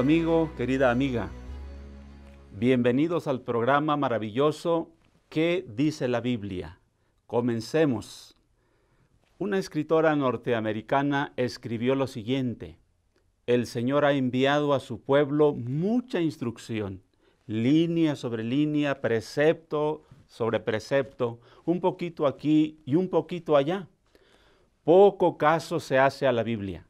amigo, querida amiga, bienvenidos al programa maravilloso ¿Qué dice la Biblia? Comencemos. Una escritora norteamericana escribió lo siguiente, el Señor ha enviado a su pueblo mucha instrucción, línea sobre línea, precepto sobre precepto, un poquito aquí y un poquito allá. Poco caso se hace a la Biblia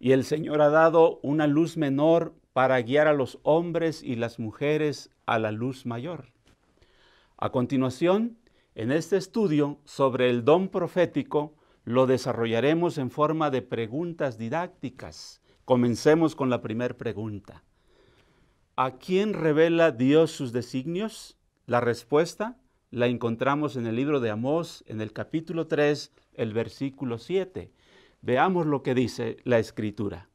y el Señor ha dado una luz menor para guiar a los hombres y las mujeres a la luz mayor. A continuación, en este estudio sobre el don profético, lo desarrollaremos en forma de preguntas didácticas. Comencemos con la primera pregunta. ¿A quién revela Dios sus designios? La respuesta la encontramos en el libro de Amós, en el capítulo 3, el versículo 7. Veamos lo que dice la escritura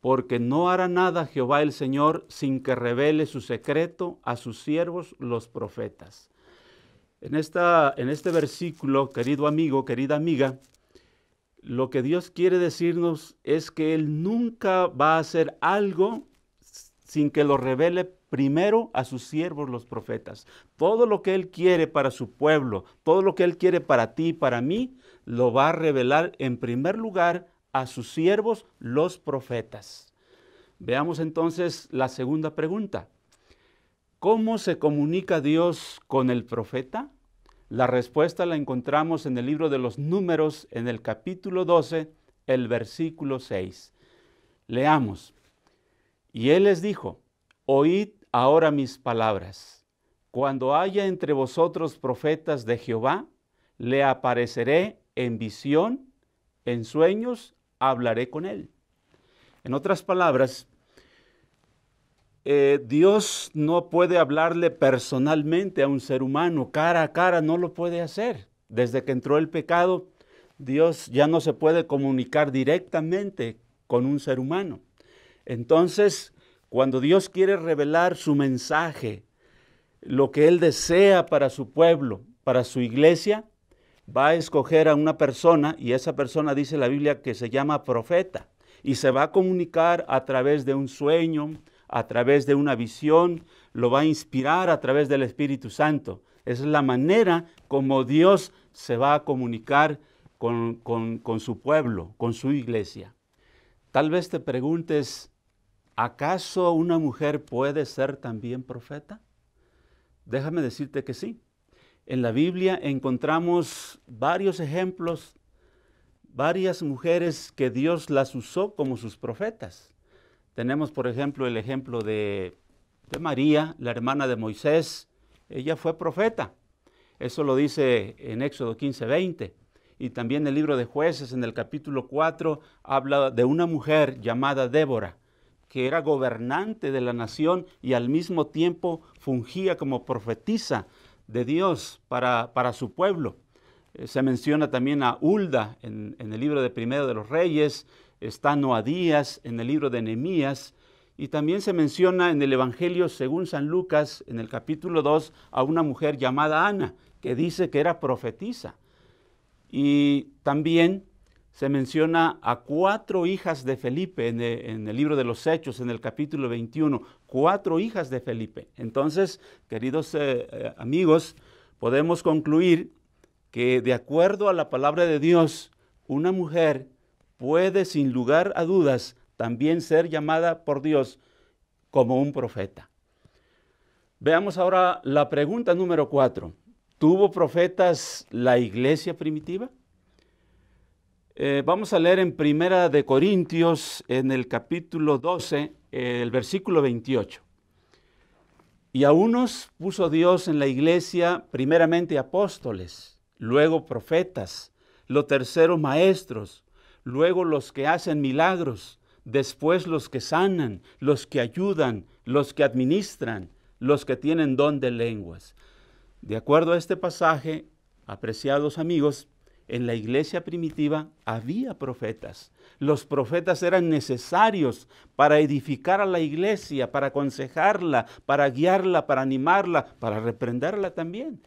porque no hará nada Jehová el Señor sin que revele su secreto a sus siervos los profetas. En, esta, en este versículo, querido amigo, querida amiga, lo que Dios quiere decirnos es que Él nunca va a hacer algo sin que lo revele primero a sus siervos los profetas. Todo lo que Él quiere para su pueblo, todo lo que Él quiere para ti, y para mí, lo va a revelar en primer lugar a sus siervos los profetas. Veamos entonces la segunda pregunta. ¿Cómo se comunica Dios con el profeta? La respuesta la encontramos en el libro de los números, en el capítulo 12, el versículo 6. Leamos. Y él les dijo, oíd ahora mis palabras. Cuando haya entre vosotros profetas de Jehová, le apareceré en visión, en sueños hablaré con él. En otras palabras, eh, Dios no puede hablarle personalmente a un ser humano, cara a cara, no lo puede hacer. Desde que entró el pecado, Dios ya no se puede comunicar directamente con un ser humano. Entonces, cuando Dios quiere revelar su mensaje, lo que Él desea para su pueblo, para su iglesia, va a escoger a una persona y esa persona dice la Biblia que se llama profeta y se va a comunicar a través de un sueño, a través de una visión, lo va a inspirar a través del Espíritu Santo. Es la manera como Dios se va a comunicar con, con su pueblo, con su iglesia. Tal vez te preguntes, ¿acaso una mujer puede ser también profeta? Déjame decirte que sí. En la Biblia encontramos varios ejemplos, varias mujeres que Dios las usó como sus profetas. Tenemos, por ejemplo, el ejemplo de, María, la hermana de Moisés. Ella fue profeta. Eso lo dice en Éxodo 15, 20. Y también el libro de jueces en el capítulo 4 habla de una mujer llamada Débora, que era gobernante de la nación y al mismo tiempo fungía como profetisa de Dios para, su pueblo. Eh, se menciona también a Hulda en, en, el libro de Primero de los Reyes, está Noadías en el libro de Nehemías, y también se menciona en el Evangelio según San Lucas, en el capítulo 2, a una mujer llamada Ana, que dice que era profetisa. Y también se menciona a cuatro hijas de Felipe eh, en el, libro de los Hechos, en el capítulo 21, cuatro hijas de Felipe. Entonces, queridos eh, eh, amigos, podemos concluir que de acuerdo a la palabra de Dios, una mujer puede sin lugar a dudas también ser llamada por Dios como un profeta. Veamos ahora la pregunta número cuatro. ¿Tuvo profetas la iglesia primitiva? Eh, vamos a leer en Primera de Corintios, en el capítulo 12, el versículo 28. Y a unos puso Dios en la iglesia primeramente apóstoles, luego profetas, lo tercero maestros, luego los que hacen milagros, después los que sanan, los que ayudan, los que administran, los que tienen don de lenguas. De acuerdo a este pasaje, apreciados amigos, en la iglesia primitiva había profetas. Los profetas eran necesarios para edificar a la iglesia, para aconsejarla, para guiarla, para animarla, para reprenderla también.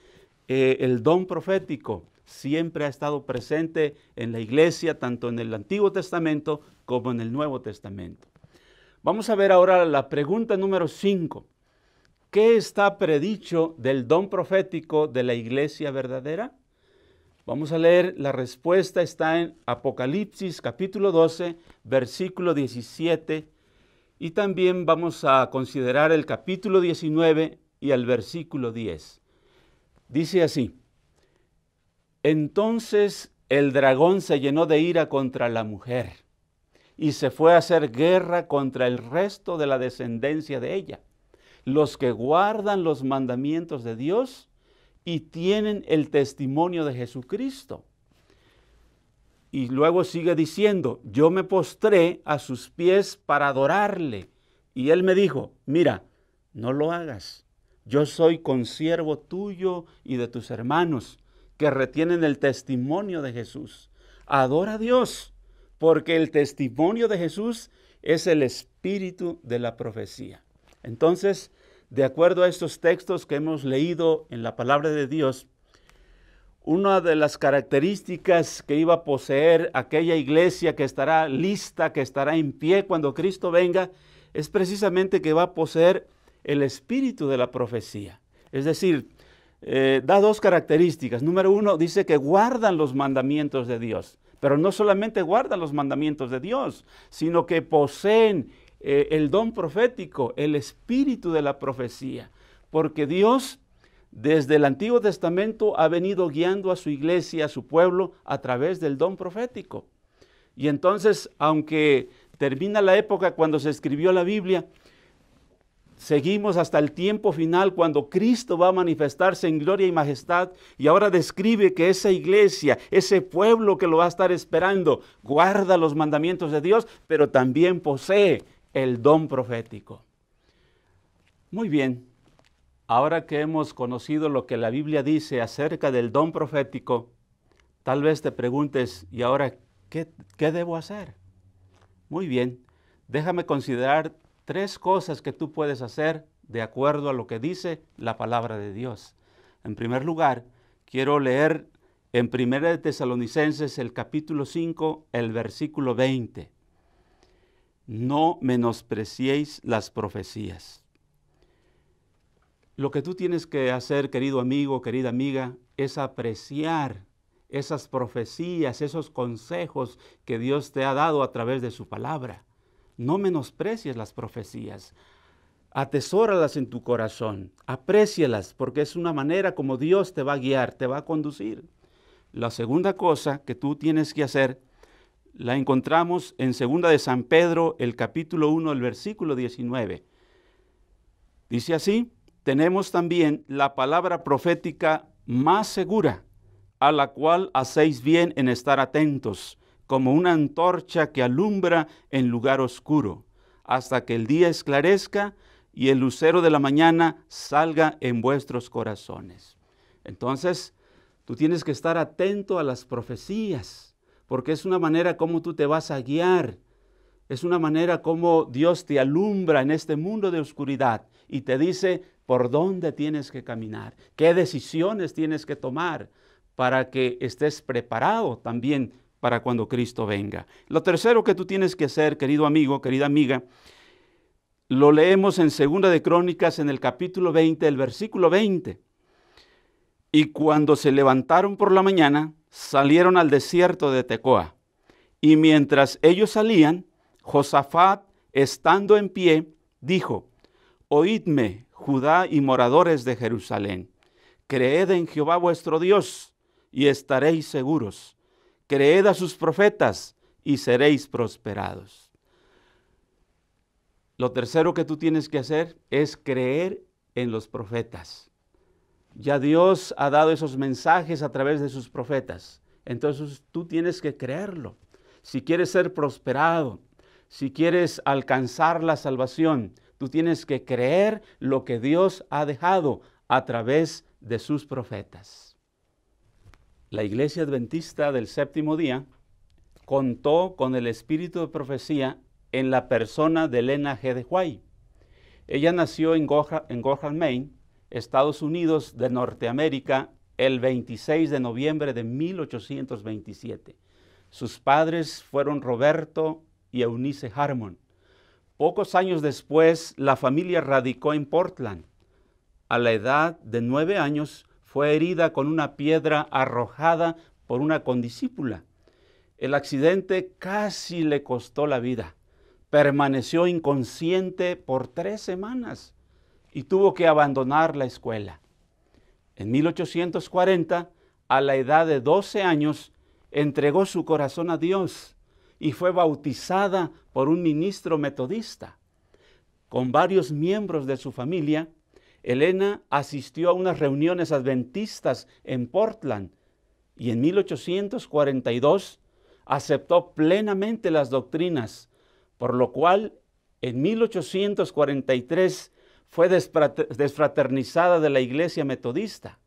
Eh, el don profético siempre ha estado presente en la iglesia, tanto en el Antiguo Testamento como en el Nuevo Testamento. Vamos a ver ahora la pregunta número 5. ¿Qué está predicho del don profético de la iglesia verdadera? Vamos a leer, la respuesta está en Apocalipsis capítulo 12, versículo 17, y también vamos a considerar el capítulo 19 y el versículo 10. Dice así, entonces el dragón se llenó de ira contra la mujer y se fue a hacer guerra contra el resto de la descendencia de ella, los que guardan los mandamientos de Dios y tienen el testimonio de Jesucristo. Y luego sigue diciendo, yo me postré a sus pies para adorarle. Y él me dijo, mira, no lo hagas. Yo soy consiervo tuyo y de tus hermanos que retienen el testimonio de Jesús. Adora a Dios, porque el testimonio de Jesús es el espíritu de la profecía. Entonces, de acuerdo a estos textos que hemos leído en la palabra de Dios, una de las características que iba a poseer aquella iglesia que estará lista, que estará en pie cuando Cristo venga, es precisamente que va a poseer el espíritu de la profecía. Es decir, eh, da dos características. Número uno, dice que guardan los mandamientos de Dios, pero no solamente guardan los mandamientos de Dios, sino que poseen eh, el don profético, el espíritu de la profecía, porque Dios desde el Antiguo Testamento ha venido guiando a su iglesia, a su pueblo, a través del don profético. Y entonces, aunque termina la época cuando se escribió la Biblia, seguimos hasta el tiempo final cuando Cristo va a manifestarse en gloria y majestad y ahora describe que esa iglesia, ese pueblo que lo va a estar esperando, guarda los mandamientos de Dios, pero también posee el don profético. Muy bien, ahora que hemos conocido lo que la Biblia dice acerca del don profético, tal vez te preguntes, ¿y ahora qué, debo hacer? Muy bien, déjame considerar tres cosas que tú puedes hacer de acuerdo a lo que dice la palabra de Dios. En primer lugar, quiero leer en 1 de Tesalonicenses el capítulo 5, el versículo 20 no menospreciéis las profecías. Lo que tú tienes que hacer, querido amigo, querida amiga, es apreciar esas profecías, esos consejos que Dios te ha dado a través de su palabra. No menosprecies las profecías. Atesóralas en tu corazón, aprécialas, porque es una manera como Dios te va a guiar, te va a conducir. La segunda cosa que tú tienes que hacer la encontramos en segunda de San Pedro, el capítulo 1, el versículo 19. Dice así, tenemos también la palabra profética más segura, a la cual hacéis bien en estar atentos, como una antorcha que alumbra en lugar oscuro, hasta que el día esclarezca y el lucero de la mañana salga en vuestros corazones. Entonces, tú tienes que estar atento a las profecías porque es una manera como tú te vas a guiar, es una manera como Dios te alumbra en este mundo de oscuridad y te dice por dónde tienes que caminar, qué decisiones tienes que tomar para que estés preparado también para cuando Cristo venga. Lo tercero que tú tienes que hacer, querido amigo, querida amiga, lo leemos en Segunda de Crónicas en el capítulo 20, el versículo 20. Y cuando se levantaron por la mañana, salieron al desierto de Tecoa. Y mientras ellos salían, Josafat, estando en pie, dijo, Oídme, Judá y moradores de Jerusalén, creed en Jehová vuestro Dios, y estaréis seguros. Creed a sus profetas, y seréis prosperados. Lo tercero que tú tienes que hacer es creer en los profetas. Ya Dios ha dado esos mensajes a través de sus profetas. Entonces tú tienes que creerlo. Si quieres ser prosperado, si quieres alcanzar la salvación, tú tienes que creer lo que Dios ha dejado a través de sus profetas. La iglesia adventista del séptimo día contó con el espíritu de profecía en la persona de Elena G. de Ella nació en Gohan, en Maine, Estados Unidos de Norteamérica el 26 de noviembre de 1827. Sus padres fueron Roberto y Eunice Harmon. Pocos años después, la familia radicó en Portland. A la edad de nueve años, fue herida con una piedra arrojada por una condiscípula. El accidente casi le costó la vida. Permaneció inconsciente por tres semanas y tuvo que abandonar la escuela. En 1840, a la edad de 12 años, entregó su corazón a Dios y fue bautizada por un ministro metodista. Con varios miembros de su familia, Elena asistió a unas reuniones adventistas en Portland y en 1842 aceptó plenamente las doctrinas, por lo cual en 1843 fue desfraternizada de la iglesia metodista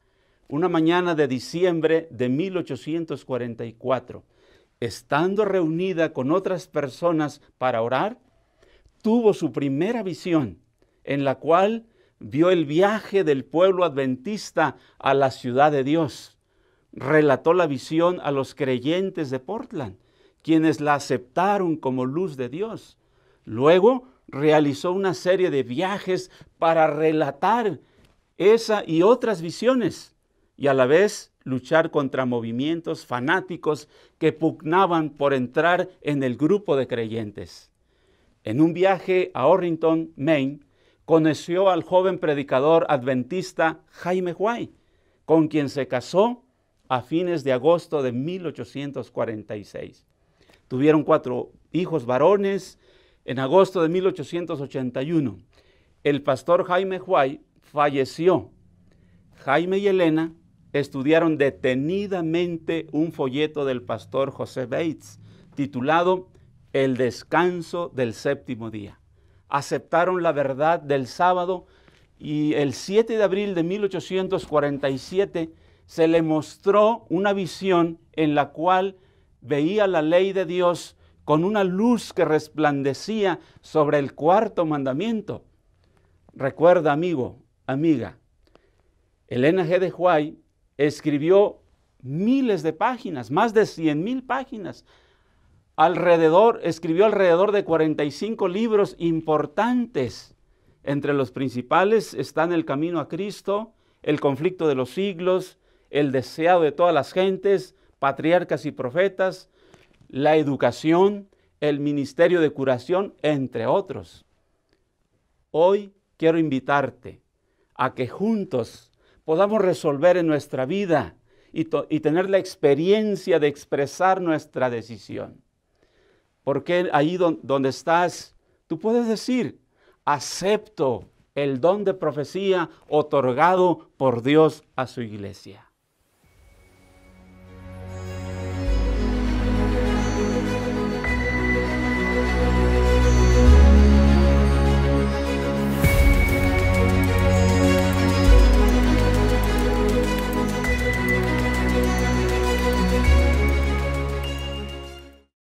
una mañana de diciembre de 1844. Estando reunida con otras personas para orar, tuvo su primera visión en la cual vio el viaje del pueblo adventista a la ciudad de Dios. Relató la visión a los creyentes de Portland, quienes la aceptaron como luz de Dios. Luego realizó una serie de viajes para relatar esa y otras visiones y a la vez luchar contra movimientos fanáticos que pugnaban por entrar en el grupo de creyentes. En un viaje a Orrington, Maine, conoció al joven predicador adventista Jaime Huay, con quien se casó a fines de agosto de 1846. Tuvieron cuatro hijos varones en agosto de 1881, el pastor Jaime Huay falleció. Jaime y Elena estudiaron detenidamente un folleto del pastor José Bates titulado El descanso del séptimo día. Aceptaron la verdad del sábado y el 7 de abril de 1847 se le mostró una visión en la cual veía la ley de Dios con una luz que resplandecía sobre el cuarto mandamiento. Recuerda, amigo, amiga, Elena G. de Huay escribió miles de páginas, más de cien mil páginas. Alrededor, escribió alrededor de 45 libros importantes. Entre los principales están El Camino a Cristo, El Conflicto de los Siglos, El Deseado de todas las Gentes, Patriarcas y Profetas, la educación, el ministerio de curación, entre otros. Hoy quiero invitarte a que juntos podamos resolver en nuestra vida y, tener la experiencia de expresar nuestra decisión. Porque ahí donde estás, tú puedes decir, acepto el don de profecía otorgado por Dios a su iglesia.